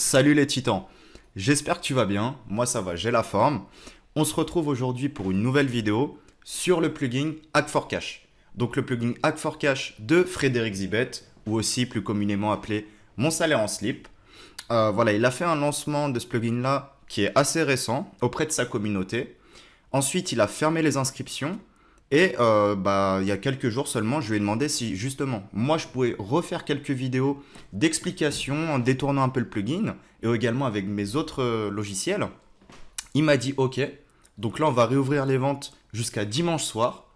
Salut les titans, j'espère que tu vas bien, moi ça va, j'ai la forme. On se retrouve aujourd'hui pour une nouvelle vidéo sur le plugin Hack4Cash. Donc le plugin Hack4Cash de Frédéric Zibet, ou aussi plus communément appelé Mon salaire en slip. Euh, voilà, il a fait un lancement de ce plugin là qui est assez récent auprès de sa communauté. Ensuite, il a fermé les inscriptions et euh, bah, il y a quelques jours seulement, je lui ai demandé si justement, moi, je pouvais refaire quelques vidéos d'explication en détournant un peu le plugin et également avec mes autres euh, logiciels. Il m'a dit OK. Donc là, on va réouvrir les ventes jusqu'à dimanche soir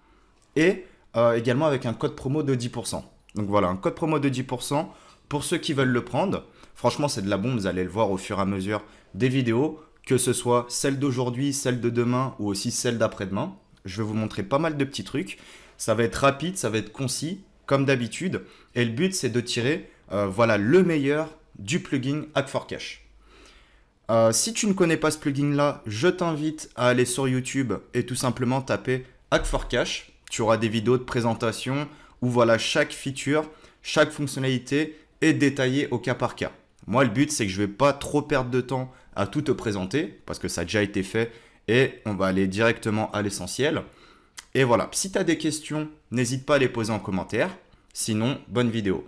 et euh, également avec un code promo de 10%. Donc voilà, un code promo de 10% pour ceux qui veulent le prendre. Franchement, c'est de la bombe, vous allez le voir au fur et à mesure des vidéos, que ce soit celle d'aujourd'hui, celle de demain ou aussi celle d'après-demain. Je vais vous montrer pas mal de petits trucs. Ça va être rapide, ça va être concis, comme d'habitude. Et le but, c'est de tirer euh, voilà, le meilleur du plugin hack 4 cash euh, si tu ne connais pas ce plugin-là, je t'invite à aller sur YouTube et tout simplement taper hack 4 cash Tu auras des vidéos de présentation où voilà chaque feature, chaque fonctionnalité est détaillée au cas par cas. Moi, le but, c'est que je ne vais pas trop perdre de temps à tout te présenter parce que ça a déjà été fait et on va aller directement à l'essentiel. Et voilà, si tu as des questions, n'hésite pas à les poser en commentaire. Sinon, bonne vidéo.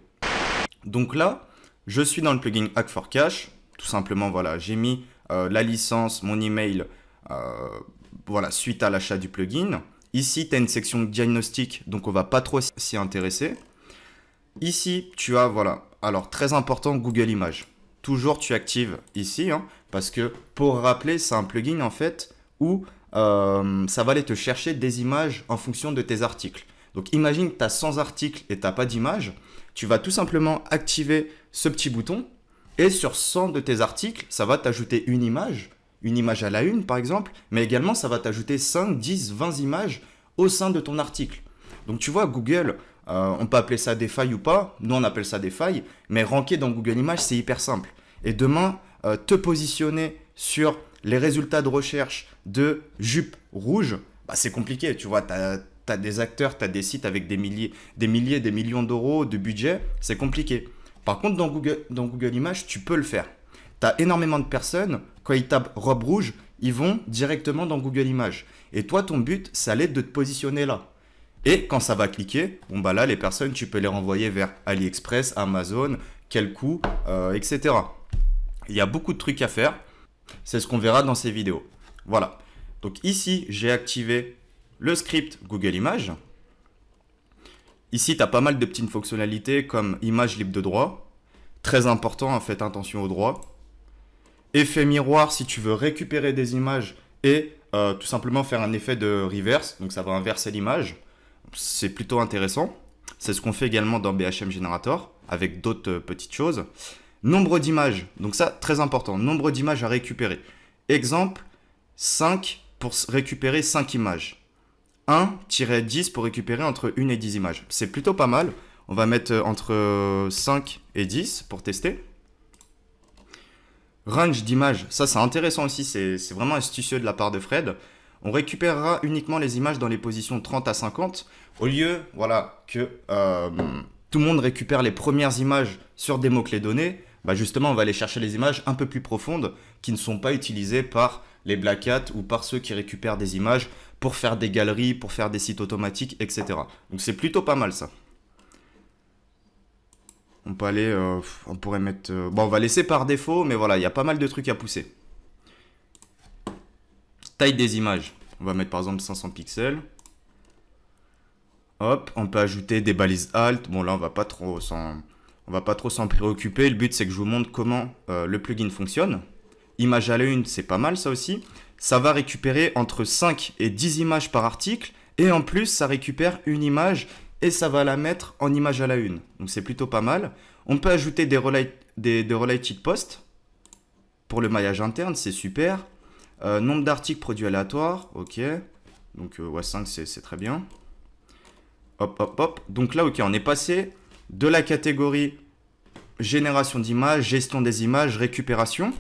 Donc là, je suis dans le plugin Hack for Cash. Tout simplement, voilà, j'ai mis euh, la licence, mon email, euh, voilà, suite à l'achat du plugin. Ici, tu as une section diagnostic, donc on va pas trop s'y intéresser. Ici, tu as, voilà, alors très important, Google Images. Toujours, tu actives ici, hein, parce que pour rappeler, c'est un plugin en fait où euh, ça va aller te chercher des images en fonction de tes articles. Donc imagine que tu as 100 articles et tu n'as pas d'image. Tu vas tout simplement activer ce petit bouton et sur 100 de tes articles, ça va t'ajouter une image, une image à la une par exemple, mais également ça va t'ajouter 5, 10, 20 images au sein de ton article. Donc tu vois, Google, euh, on peut appeler ça des failles ou pas, nous on appelle ça des failles, mais ranker dans Google Images, c'est hyper simple. Et demain, euh, te positionner sur les résultats de recherche de jupe rouge, bah, c'est compliqué, tu vois, tu as, des acteurs, tu as des sites avec des milliers, des milliers, des millions d'euros de budget, c'est compliqué. Par contre, dans Google, dans Google Images, tu peux le faire. Tu as énormément de personnes, quand ils tapent robe rouge, ils vont directement dans Google Images. Et toi, ton but, ça l'est de te positionner là. Et quand ça va cliquer, bon bah là, les personnes, tu peux les renvoyer vers AliExpress, Amazon, quel euh, etc. Il y a beaucoup de trucs à faire. C'est ce qu'on verra dans ces vidéos. Voilà. Donc ici, j'ai activé le script Google Images. Ici, tu as pas mal de petites fonctionnalités comme image libre de droit. Très important, en hein, faites attention au droit. Effet miroir si tu veux récupérer des images et euh, tout simplement faire un effet de reverse. Donc ça va inverser l'image. C'est plutôt intéressant. C'est ce qu'on fait également dans BHM Generator avec d'autres euh, petites choses. Nombre d'images, donc ça très important, nombre d'images à récupérer. Exemple, 5 pour récupérer 5 images. 1-10 pour récupérer entre 1 et 10 images. C'est plutôt pas mal. On va mettre euh, entre 5 euh, et 10 pour tester. Range d'images, ça c'est intéressant aussi, c'est vraiment astucieux de la part de Fred. On récupérera uniquement les images dans les positions 30 à 50, au lieu voilà, que euh, tout le monde récupère les premières images sur des mots-clés donnés bah justement, on va aller chercher les images un peu plus profondes qui ne sont pas utilisées par les Black Hat ou par ceux qui récupèrent des images pour faire des galeries, pour faire des sites automatiques, etc. Donc c'est plutôt pas mal ça. On peut aller, euh, on pourrait mettre, euh, bon on va laisser par défaut, mais voilà, il y a pas mal de trucs à pousser. Taille des images, on va mettre par exemple 500 pixels. Hop, on peut ajouter des balises alt, bon là on va pas trop sans on va pas trop s'en préoccuper. Le but, c'est que je vous montre comment euh, le plugin fonctionne. Image à la une, c'est pas mal ça aussi. Ça va récupérer entre 5 et 10 images par article. Et en plus, ça récupère une image et ça va la mettre en image à la une. Donc c'est plutôt pas mal. On peut ajouter des, des, related posts pour le maillage interne, c'est super. Euh, nombre d'articles produits aléatoires, ok. Donc 5 euh, c'est très bien. Hop, hop, hop. Donc là, ok, on est passé de la catégorie génération d'images, gestion des images, récupération.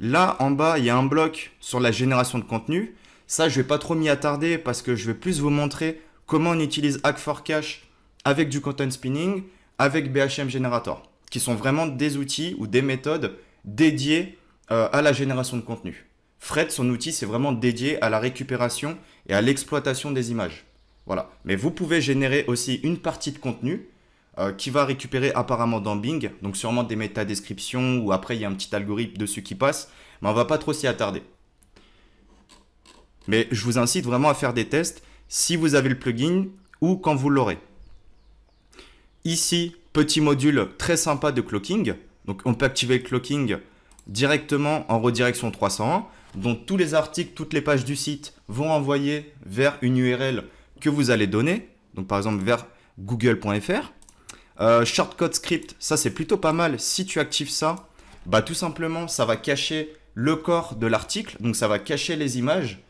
Là, en bas, il y a un bloc sur la génération de contenu. Ça, je ne vais pas trop m'y attarder parce que je vais plus vous montrer comment on utilise Hack4Cache avec du content spinning, avec BHM Generator, qui sont vraiment des outils ou des méthodes dédiées euh, à la génération de contenu. Fred, son outil, c'est vraiment dédié à la récupération et à l'exploitation des images. Voilà. Mais vous pouvez générer aussi une partie de contenu euh, qui va récupérer apparemment dans Bing, donc sûrement des métadescriptions ou après il y a un petit algorithme dessus qui passe, mais on va pas trop s'y attarder. Mais je vous incite vraiment à faire des tests si vous avez le plugin ou quand vous l'aurez. Ici, petit module très sympa de clocking. Donc on peut activer le clocking directement en redirection 301, dont tous les articles, toutes les pages du site vont envoyer vers une URL que vous allez donner, donc par exemple vers google.fr. Euh, shortcode script, ça c'est plutôt pas mal. Si tu actives ça, bah tout simplement ça va cacher le corps de l'article, donc ça va cacher les images.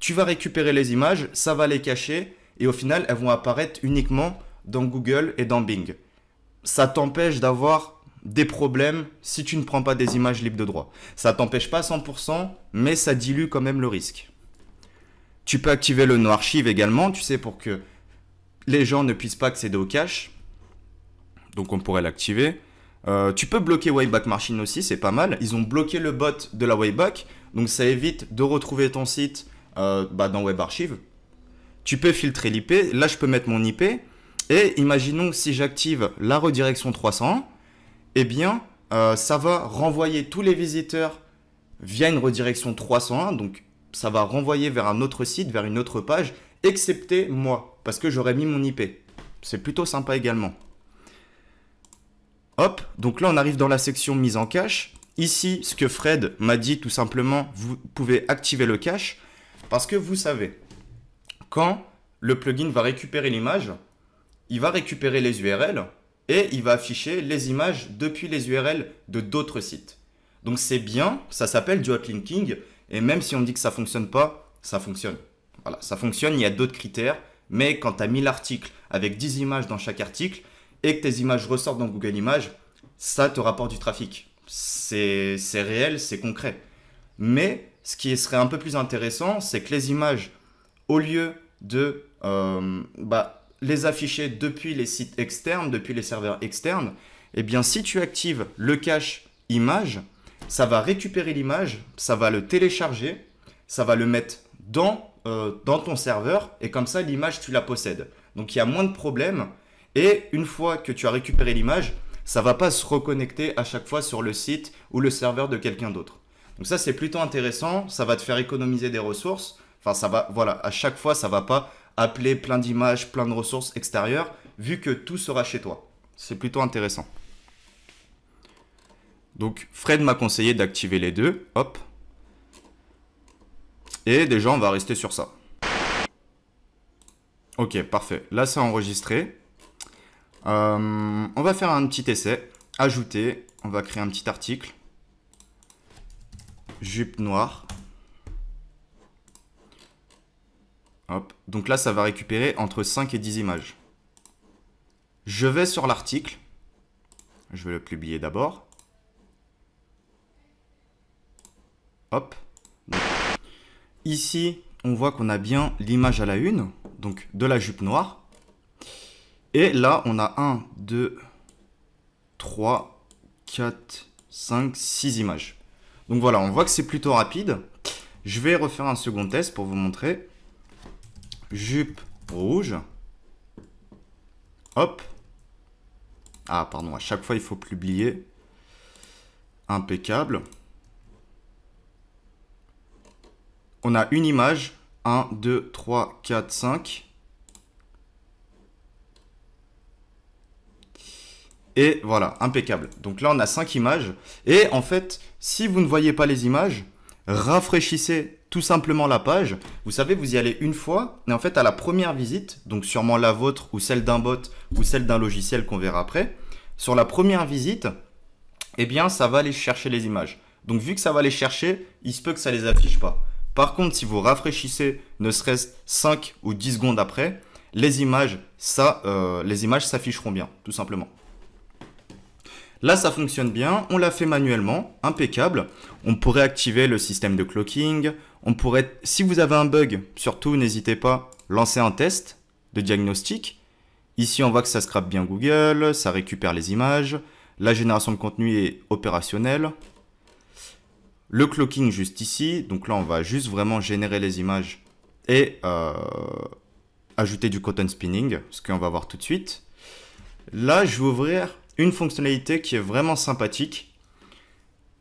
Tu vas récupérer les images, ça va les cacher, et au final elles vont apparaître uniquement dans Google et dans Bing. Ça t'empêche d'avoir des problèmes si tu ne prends pas des images libres de droit. Ça t'empêche pas à 100%, mais ça dilue quand même le risque. Tu peux activer le no archive également, tu sais, pour que les gens ne puissent pas accéder au cache donc on pourrait l'activer. Euh, tu peux bloquer Wayback Machine aussi, c'est pas mal. Ils ont bloqué le bot de la Wayback, donc ça évite de retrouver ton site euh, bah, dans Web Archive. Tu peux filtrer l'IP, là je peux mettre mon IP, et imaginons si j'active la redirection 301, eh bien euh, ça va renvoyer tous les visiteurs via une redirection 301, donc ça va renvoyer vers un autre site, vers une autre page, excepté moi, parce que j'aurais mis mon IP. C'est plutôt sympa également. Hop, donc là on arrive dans la section mise en cache. Ici, ce que Fred m'a dit tout simplement, vous pouvez activer le cache parce que vous savez, quand le plugin va récupérer l'image, il va récupérer les URL et il va afficher les images depuis les URL de d'autres sites. Donc c'est bien, ça s'appelle du hotlinking et même si on dit que ça fonctionne pas, ça fonctionne. Voilà, ça fonctionne, il y a d'autres critères, mais quand tu as mis l'article avec 10 images dans chaque article, et que tes images ressortent dans Google Images, ça te rapporte du trafic. C'est réel, c'est concret. Mais ce qui serait un peu plus intéressant, c'est que les images, au lieu de euh, bah, les afficher depuis les sites externes, depuis les serveurs externes, eh bien si tu actives le cache image, ça va récupérer l'image, ça va le télécharger, ça va le mettre dans, euh, dans ton serveur, et comme ça l'image tu la possèdes. Donc il y a moins de problèmes et une fois que tu as récupéré l'image, ça va pas se reconnecter à chaque fois sur le site ou le serveur de quelqu'un d'autre. Donc ça c'est plutôt intéressant, ça va te faire économiser des ressources. Enfin ça va, voilà, à chaque fois ça va pas appeler plein d'images, plein de ressources extérieures, vu que tout sera chez toi. C'est plutôt intéressant. Donc Fred m'a conseillé d'activer les deux, hop. Et déjà on va rester sur ça. Ok, parfait. Là c'est enregistré. Euh, on va faire un petit essai. Ajouter. On va créer un petit article. Jupe noire. Hop. Donc là, ça va récupérer entre 5 et 10 images. Je vais sur l'article. Je vais le publier d'abord. Hop. ici, on voit qu'on a bien l'image à la une, donc de la jupe noire. Et là, on a 1, 2, 3, 4, 5, 6 images. Donc voilà, on voit que c'est plutôt rapide. Je vais refaire un second test pour vous montrer. Jupe rouge. Hop. Ah, pardon, à chaque fois, il faut publier. Impeccable. On a une image. 1, 2, 3, 4, 5. Et voilà, impeccable. Donc là, on a cinq images. Et en fait, si vous ne voyez pas les images, rafraîchissez tout simplement la page. Vous savez, vous y allez une fois. Et en fait, à la première visite, donc sûrement la vôtre ou celle d'un bot ou celle d'un logiciel qu'on verra après, sur la première visite, eh bien, ça va aller chercher les images. Donc vu que ça va les chercher, il se peut que ça les affiche pas. Par contre, si vous rafraîchissez, ne serait-ce 5 ou 10 secondes après, les images, ça, euh, les images s'afficheront bien, tout simplement. Là, ça fonctionne bien, on l'a fait manuellement, impeccable. On pourrait activer le système de clocking. On pourrait, si vous avez un bug, surtout n'hésitez pas, lancer un test de diagnostic. Ici, on voit que ça scrape bien Google, ça récupère les images. La génération de contenu est opérationnelle. Le clocking juste ici, donc là, on va juste vraiment générer les images et euh, ajouter du cotton spinning, ce qu'on va voir tout de suite. Là, je vais ouvrir une fonctionnalité qui est vraiment sympathique.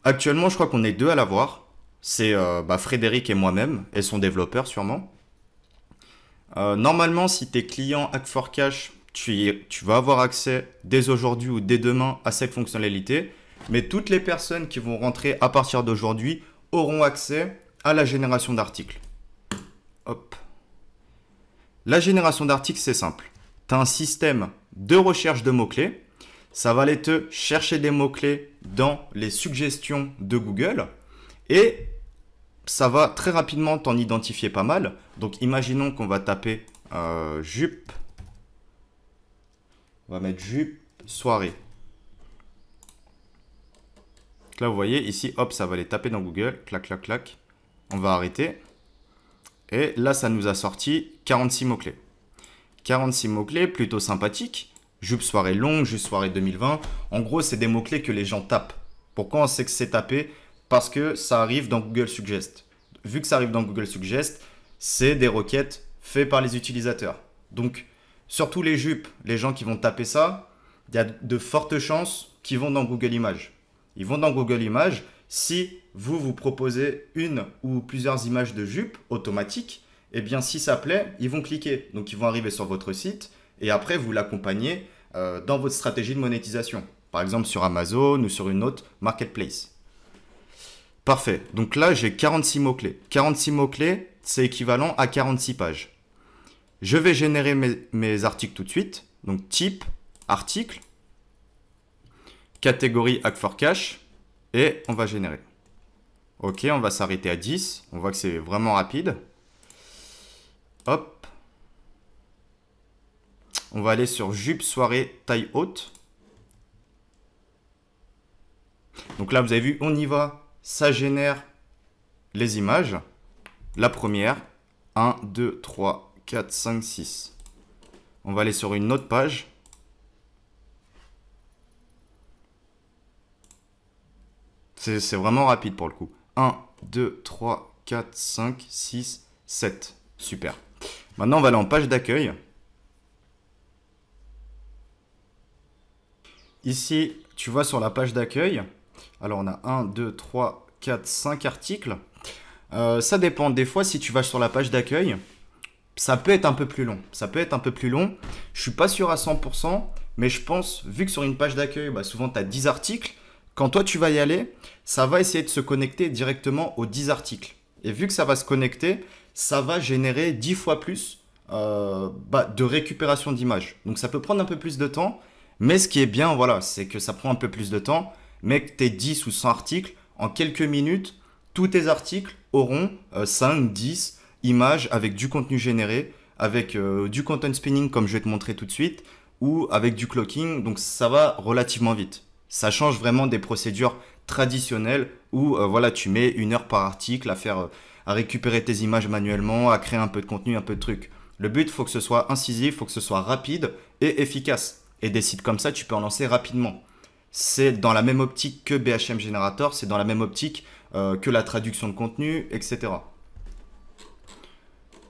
Actuellement, je crois qu'on est deux à l'avoir. C'est euh, bah, Frédéric et moi-même, et son développeur sûrement. Euh, normalement, si tu es client Hack4Cash, tu, vas avoir accès dès aujourd'hui ou dès demain à cette fonctionnalité. Mais toutes les personnes qui vont rentrer à partir d'aujourd'hui auront accès à la génération d'articles. Hop. La génération d'articles, c'est simple. Tu as un système de recherche de mots-clés ça va aller te chercher des mots-clés dans les suggestions de Google et ça va très rapidement t'en identifier pas mal. Donc imaginons qu'on va taper euh, jupe. On va mettre jupe soirée. là, vous voyez, ici, hop, ça va aller taper dans Google. Clac, clac, clac. On va arrêter. Et là, ça nous a sorti 46 mots-clés. 46 mots-clés, plutôt sympathiques jupe soirée longue, jupe soirée 2020. En gros, c'est des mots-clés que les gens tapent. Pourquoi on sait que c'est tapé Parce que ça arrive dans Google Suggest. Vu que ça arrive dans Google Suggest, c'est des requêtes faites par les utilisateurs. Donc, surtout les jupes, les gens qui vont taper ça, il y a de fortes chances qu'ils vont dans Google Images. Ils vont dans Google Images si vous vous proposez une ou plusieurs images de jupes automatiques. Eh bien, si ça plaît, ils vont cliquer. Donc, ils vont arriver sur votre site et après, vous l'accompagnez euh, dans votre stratégie de monétisation. Par exemple sur Amazon ou sur une autre marketplace. Parfait. Donc là, j'ai 46 mots-clés. 46 mots-clés, c'est équivalent à 46 pages. Je vais générer mes, articles tout de suite. Donc type, article, catégorie hack for cash et on va générer. Ok, on va s'arrêter à 10. On voit que c'est vraiment rapide. Hop, on va aller sur jupe soirée taille haute. Donc là, vous avez vu, on y va. Ça génère les images. La première. 1, 2, 3, 4, 5, 6. On va aller sur une autre page. C'est vraiment rapide pour le coup. 1, 2, 3, 4, 5, 6, 7. Super. Maintenant, on va aller en page d'accueil. Ici, tu vois sur la page d'accueil, alors on a 1, 2, 3, 4, 5 articles. Euh, ça dépend, des fois si tu vas sur la page d'accueil, ça peut être un peu plus long. Ça peut être un peu plus long. Je suis pas sûr à 100%, mais je pense, vu que sur une page d'accueil, bah, souvent tu as 10 articles, quand toi tu vas y aller, ça va essayer de se connecter directement aux 10 articles. Et vu que ça va se connecter, ça va générer 10 fois plus euh, bah, de récupération d'images. Donc ça peut prendre un peu plus de temps, mais ce qui est bien, voilà, c'est que ça prend un peu plus de temps, mais que tes 10 ou 100 articles, en quelques minutes, tous tes articles auront 5, euh, 10 images avec du contenu généré, avec euh, du content spinning comme je vais te montrer tout de suite, ou avec du clocking, donc ça va relativement vite. Ça change vraiment des procédures traditionnelles où euh, voilà, tu mets une heure par article à faire à récupérer tes images manuellement, à créer un peu de contenu, un peu de trucs. Le but, faut que ce soit incisif, faut que ce soit rapide et efficace. Et des sites comme ça, tu peux en lancer rapidement. C'est dans la même optique que BHM Generator, c'est dans la même optique euh, que la traduction de contenu, etc.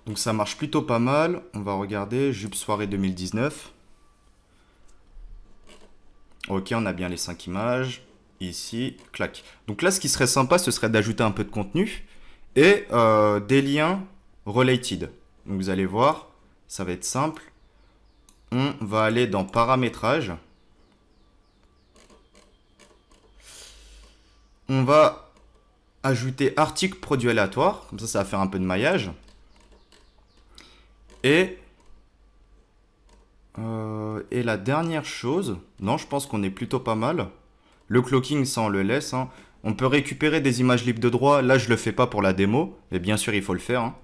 Donc ça marche plutôt pas mal. On va regarder Jupe Soirée 2019. Ok, on a bien les 5 images. Ici, clac. Donc là, ce qui serait sympa, ce serait d'ajouter un peu de contenu et euh, des liens related. Donc vous allez voir, ça va être simple on va aller dans paramétrage. On va ajouter article produit aléatoire. Comme ça, ça va faire un peu de maillage. Et, euh, et la dernière chose, non, je pense qu'on est plutôt pas mal. Le clocking, ça, on le laisse. Hein. On peut récupérer des images libres de droit. Là, je le fais pas pour la démo, mais bien sûr, il faut le faire. Hein.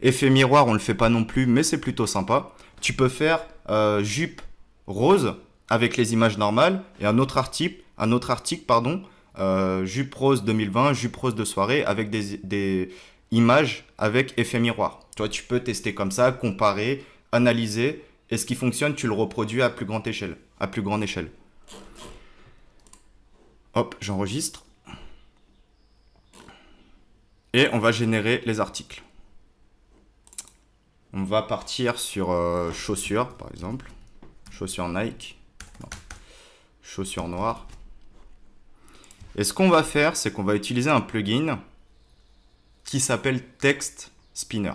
Effet miroir, on le fait pas non plus, mais c'est plutôt sympa tu peux faire euh, jupe rose avec les images normales et un autre article, un autre article pardon, euh, jupe rose 2020, jupe rose de soirée avec des, images avec effet miroir. Tu tu peux tester comme ça, comparer, analyser et ce qui fonctionne, tu le reproduis à plus grande échelle. À plus grande échelle. Hop, j'enregistre. Et on va générer les articles. On va partir sur euh, chaussures, par exemple. Chaussures Nike. Chaussures noires. Et ce qu'on va faire, c'est qu'on va utiliser un plugin qui s'appelle Text Spinner.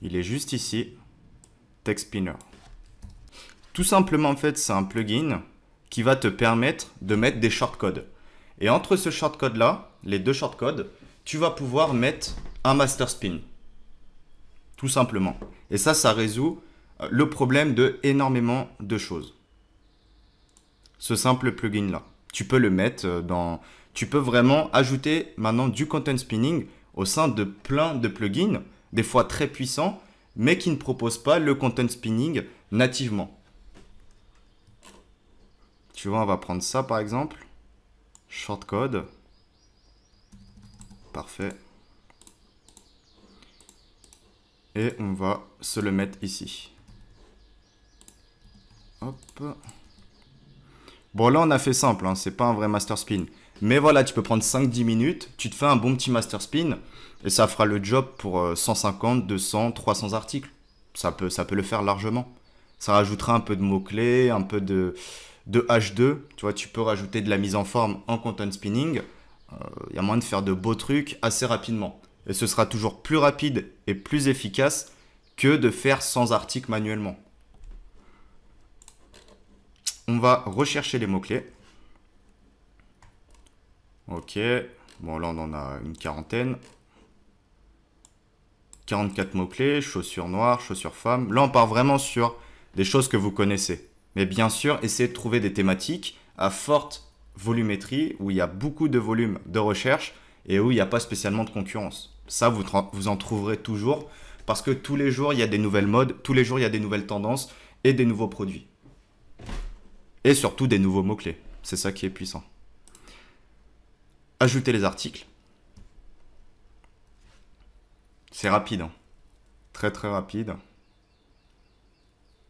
Il est juste ici, Text Spinner. Tout simplement, en fait, c'est un plugin qui va te permettre de mettre des shortcodes. Et entre ce shortcode-là, les deux shortcodes, tu vas pouvoir mettre un master spin. Tout simplement. Et ça, ça résout euh, le problème de énormément de choses. Ce simple plugin là. Tu peux le mettre euh, dans. Tu peux vraiment ajouter maintenant du content spinning au sein de plein de plugins, des fois très puissants, mais qui ne proposent pas le content spinning nativement. Tu vois, on va prendre ça par exemple. Shortcode. Parfait. Et on va se le mettre ici. Hop. Bon, là, on a fait simple. Hein. C'est pas un vrai master spin. Mais voilà, tu peux prendre 5-10 minutes. Tu te fais un bon petit master spin. Et ça fera le job pour 150, 200, 300 articles. Ça peut, ça peut le faire largement. Ça rajoutera un peu de mots-clés, un peu de, de H2. Tu vois, tu peux rajouter de la mise en forme en content spinning. Il euh, y a moyen de faire de beaux trucs assez rapidement. Et ce sera toujours plus rapide et plus efficace que de faire sans articles manuellement. On va rechercher les mots-clés. Ok. Bon, là, on en a une quarantaine. 44 mots-clés, chaussures noires, chaussures femmes. Là, on part vraiment sur des choses que vous connaissez. Mais bien sûr, essayez de trouver des thématiques à forte volumétrie, où il y a beaucoup de volume de recherche et où il n'y a pas spécialement de concurrence. Ça, vous, vous en trouverez toujours parce que tous les jours, il y a des nouvelles modes, tous les jours, il y a des nouvelles tendances et des nouveaux produits. Et surtout des nouveaux mots-clés. C'est ça qui est puissant. Ajouter les articles. C'est rapide. Hein. Très très rapide.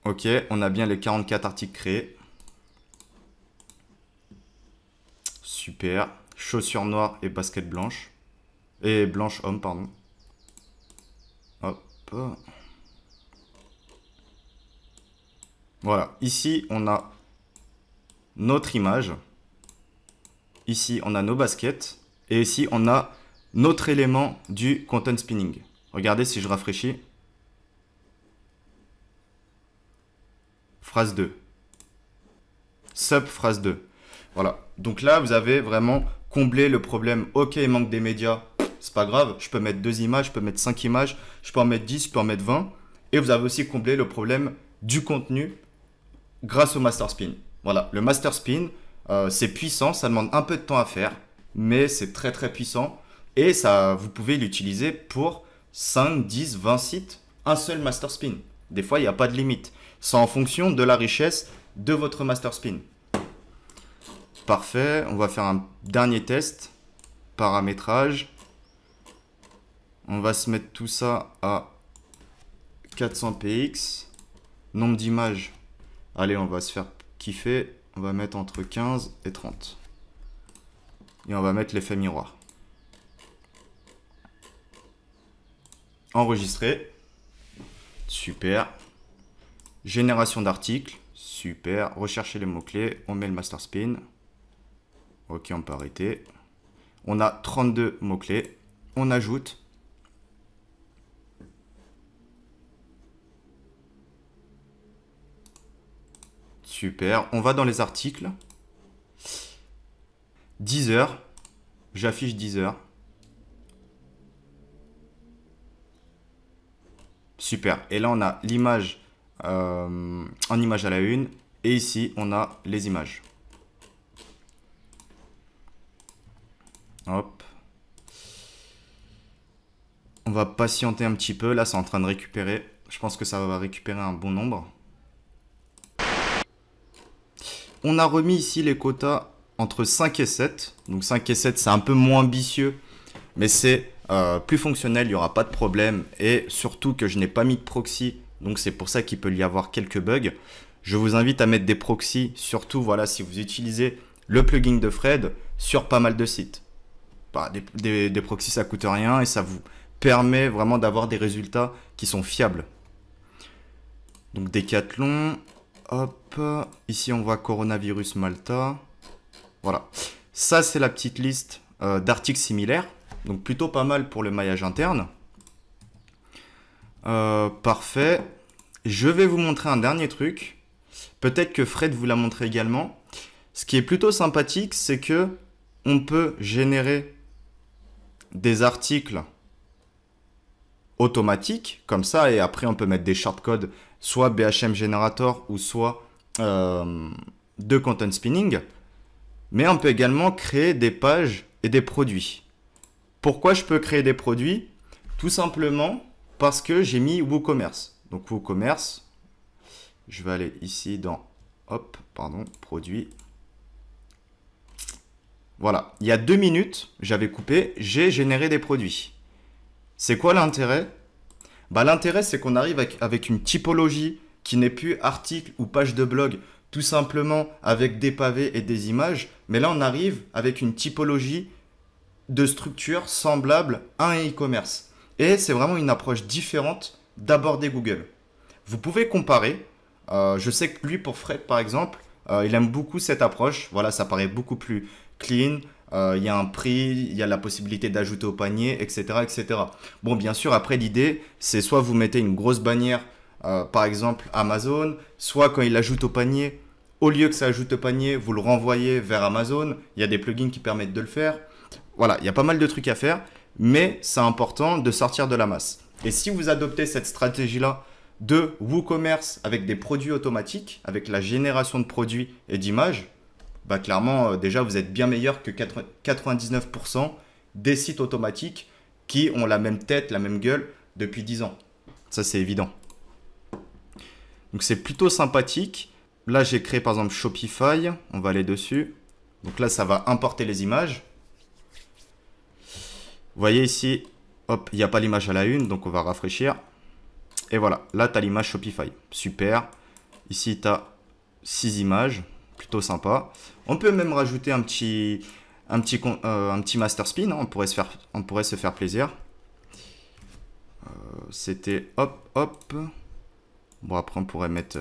Ok, on a bien les 44 articles créés. Super. Chaussures noires et baskets blanches. Et blanche homme, pardon. Hop. Voilà. Ici, on a notre image. Ici, on a nos baskets. Et ici, on a notre élément du content spinning. Regardez si je rafraîchis. Phrase 2. Sub phrase 2. Voilà. Donc là, vous avez vraiment comblé le problème. Ok, il manque des médias, c'est pas grave, je peux mettre deux images, je peux mettre cinq images, je peux en mettre dix, je peux en mettre vingt. » Et vous avez aussi comblé le problème du contenu grâce au master spin. Voilà, le master spin, euh, c'est puissant, ça demande un peu de temps à faire, mais c'est très très puissant. Et ça, vous pouvez l'utiliser pour 5, 10, 20 sites, un seul master spin. Des fois, il n'y a pas de limite. C'est en fonction de la richesse de votre master spin. Parfait. On va faire un dernier test. Paramétrage. On va se mettre tout ça à 400px. Nombre d'images. Allez, on va se faire kiffer. On va mettre entre 15 et 30. Et on va mettre l'effet miroir. Enregistrer. Super. Génération d'articles. Super. Rechercher les mots-clés. On met le master spin. Ok, on peut arrêter. On a 32 mots-clés. On ajoute. Super. On va dans les articles. 10 heures. J'affiche 10 heures. Super. Et là, on a l'image euh, en image à la une. Et ici, on a les images. Hop. On va patienter un petit peu. Là, c'est en train de récupérer. Je pense que ça va récupérer un bon nombre. On a remis ici les quotas entre 5 et 7. Donc 5 et 7, c'est un peu moins ambitieux, mais c'est euh, plus fonctionnel, il n'y aura pas de problème. Et surtout que je n'ai pas mis de proxy, donc c'est pour ça qu'il peut y avoir quelques bugs. Je vous invite à mettre des proxys, surtout voilà, si vous utilisez le plugin de Fred sur pas mal de sites des, des, proxys, ça coûte rien et ça vous permet vraiment d'avoir des résultats qui sont fiables. Donc Decathlon, hop, ici on voit coronavirus Malta. Voilà, ça c'est la petite liste euh, d'articles similaires. Donc plutôt pas mal pour le maillage interne. Euh, parfait. Je vais vous montrer un dernier truc. Peut-être que Fred vous l'a montré également. Ce qui est plutôt sympathique, c'est que on peut générer des articles automatiques, comme ça, et après on peut mettre des shortcodes, soit BHM Generator ou soit euh, de Content Spinning. Mais on peut également créer des pages et des produits. Pourquoi je peux créer des produits Tout simplement parce que j'ai mis WooCommerce. Donc WooCommerce, je vais aller ici dans, hop, pardon, produits, voilà, il y a deux minutes, j'avais coupé, j'ai généré des produits. C'est quoi l'intérêt bah, L'intérêt, c'est qu'on arrive avec, une typologie qui n'est plus article ou page de blog, tout simplement avec des pavés et des images, mais là, on arrive avec une typologie de structure semblable à un e-commerce. Et c'est vraiment une approche différente d'aborder Google. Vous pouvez comparer. Euh, je sais que lui, pour Fred, par exemple, euh, il aime beaucoup cette approche. Voilà, ça paraît beaucoup plus clean, euh, il y a un prix, il y a la possibilité d'ajouter au panier, etc., etc. Bon, bien sûr, après l'idée, c'est soit vous mettez une grosse bannière, euh, par exemple Amazon, soit quand il ajoute au panier, au lieu que ça ajoute au panier, vous le renvoyez vers Amazon. Il y a des plugins qui permettent de le faire. Voilà, il y a pas mal de trucs à faire, mais c'est important de sortir de la masse. Et si vous adoptez cette stratégie-là de WooCommerce avec des produits automatiques, avec la génération de produits et d'images, bah clairement, euh, déjà, vous êtes bien meilleur que 99% des sites automatiques qui ont la même tête, la même gueule depuis 10 ans. Ça, c'est évident. Donc, c'est plutôt sympathique. Là, j'ai créé par exemple Shopify. On va aller dessus. Donc là, ça va importer les images. Vous voyez ici, hop, il n'y a pas l'image à la une, donc on va rafraîchir. Et voilà, là, tu as l'image Shopify. Super. Ici, tu as 6 images, plutôt sympa. On peut même rajouter un petit, un petit, euh, un petit master spin, hein. on, pourrait se faire, on pourrait se faire plaisir. Euh, c'était hop, hop. Bon, après, on pourrait mettre...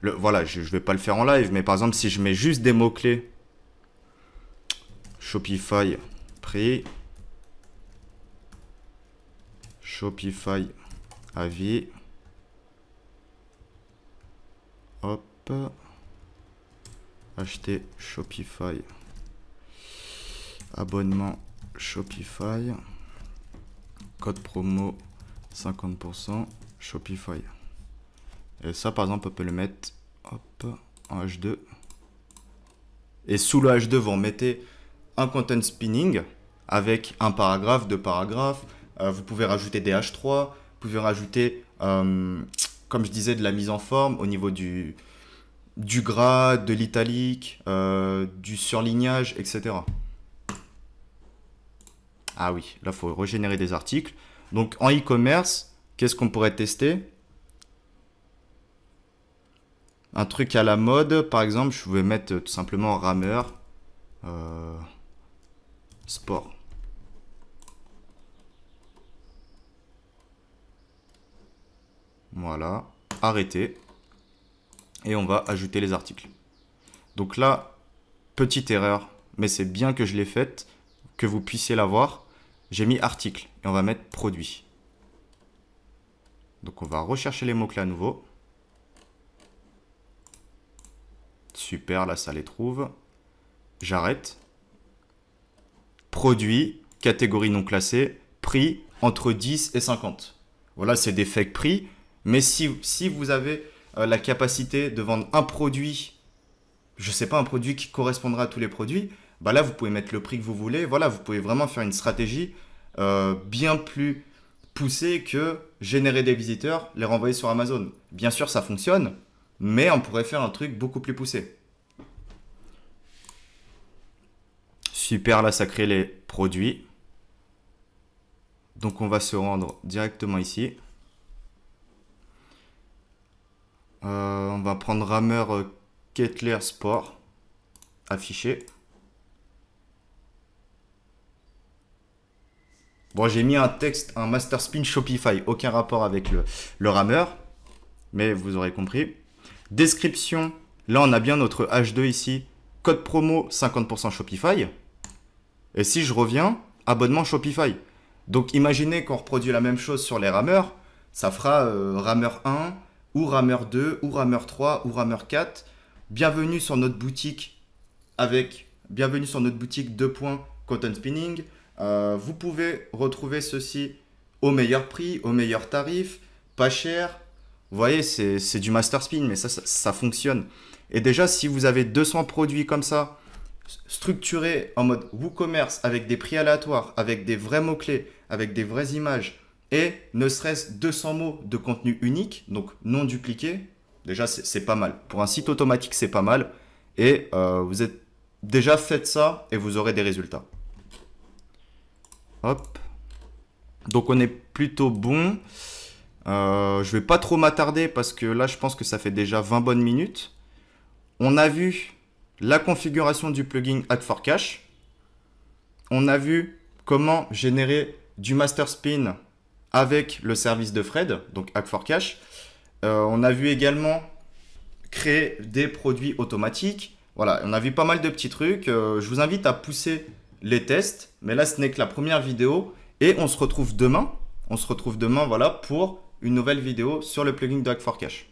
Le, voilà, je ne vais pas le faire en live, mais par exemple, si je mets juste des mots-clés, Shopify, prix, Shopify, avis, hop, acheter Shopify. Abonnement Shopify. Code promo 50% Shopify. Et ça, par exemple, on peut le mettre en H2. Et sous le H2, vous remettez un content spinning avec un paragraphe, deux paragraphes. Euh, vous pouvez rajouter des H3. Vous pouvez rajouter, euh, comme je disais, de la mise en forme au niveau du, du gras, de l'italique, euh, du surlignage, etc. Ah oui, là, il faut régénérer des articles. Donc, en e-commerce, qu'est-ce qu'on pourrait tester Un truc à la mode, par exemple, je vais mettre euh, tout simplement rameur, euh, sport. Voilà, arrêter et on va ajouter les articles. Donc là, petite erreur, mais c'est bien que je l'ai faite, que vous puissiez la voir. J'ai mis article et on va mettre produit. Donc on va rechercher les mots-clés à nouveau. Super, là ça les trouve. J'arrête. Produit, catégorie non classée, prix entre 10 et 50. Voilà, c'est des fake prix. Mais si, si vous avez euh, la capacité de vendre un produit, je sais pas, un produit qui correspondra à tous les produits, bah là, vous pouvez mettre le prix que vous voulez. Voilà, vous pouvez vraiment faire une stratégie euh, bien plus poussée que générer des visiteurs, les renvoyer sur Amazon. Bien sûr, ça fonctionne, mais on pourrait faire un truc beaucoup plus poussé. Super, là, ça crée les produits. Donc, on va se rendre directement ici. Euh, on va prendre rameur euh, Kettler Sport. Affiché. Bon, j'ai mis un texte, un master spin Shopify. Aucun rapport avec le, rameur. Mais vous aurez compris. Description. Là, on a bien notre H2 ici. Code promo 50% Shopify. Et si je reviens, abonnement Shopify. Donc imaginez qu'on reproduit la même chose sur les rameurs. Ça fera euh, rameur 1, ou Rameur 2, ou Rameur 3, ou Rameur 4. Bienvenue sur notre boutique avec Bienvenue sur notre boutique 2 points Cotton Spinning. Euh, vous pouvez retrouver ceci au meilleur prix, au meilleur tarif, pas cher. Vous voyez, c'est du master spin, mais ça, ça, ça, fonctionne. Et déjà, si vous avez 200 produits comme ça, structurés en mode WooCommerce, avec des prix aléatoires, avec des vrais mots-clés, avec des vraies images, et ne serait-ce 200 mots de contenu unique, donc non dupliqué, déjà c'est pas mal. Pour un site automatique, c'est pas mal. Et euh, vous êtes déjà fait ça et vous aurez des résultats. Hop. Donc on est plutôt bon. Je euh, je vais pas trop m'attarder parce que là je pense que ça fait déjà 20 bonnes minutes. On a vu la configuration du plugin ad 4 cache On a vu comment générer du master spin avec le service de Fred, donc hack 4 cash euh, on a vu également créer des produits automatiques. Voilà, on a vu pas mal de petits trucs. Euh, je vous invite à pousser les tests, mais là ce n'est que la première vidéo et on se retrouve demain. On se retrouve demain, voilà, pour une nouvelle vidéo sur le plugin de hack 4 cash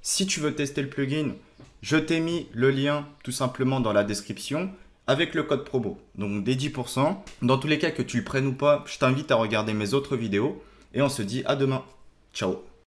Si tu veux tester le plugin, je t'ai mis le lien tout simplement dans la description avec le code promo, donc des 10%. Dans tous les cas, que tu le prennes ou pas, je t'invite à regarder mes autres vidéos. Et on se dit à demain. Ciao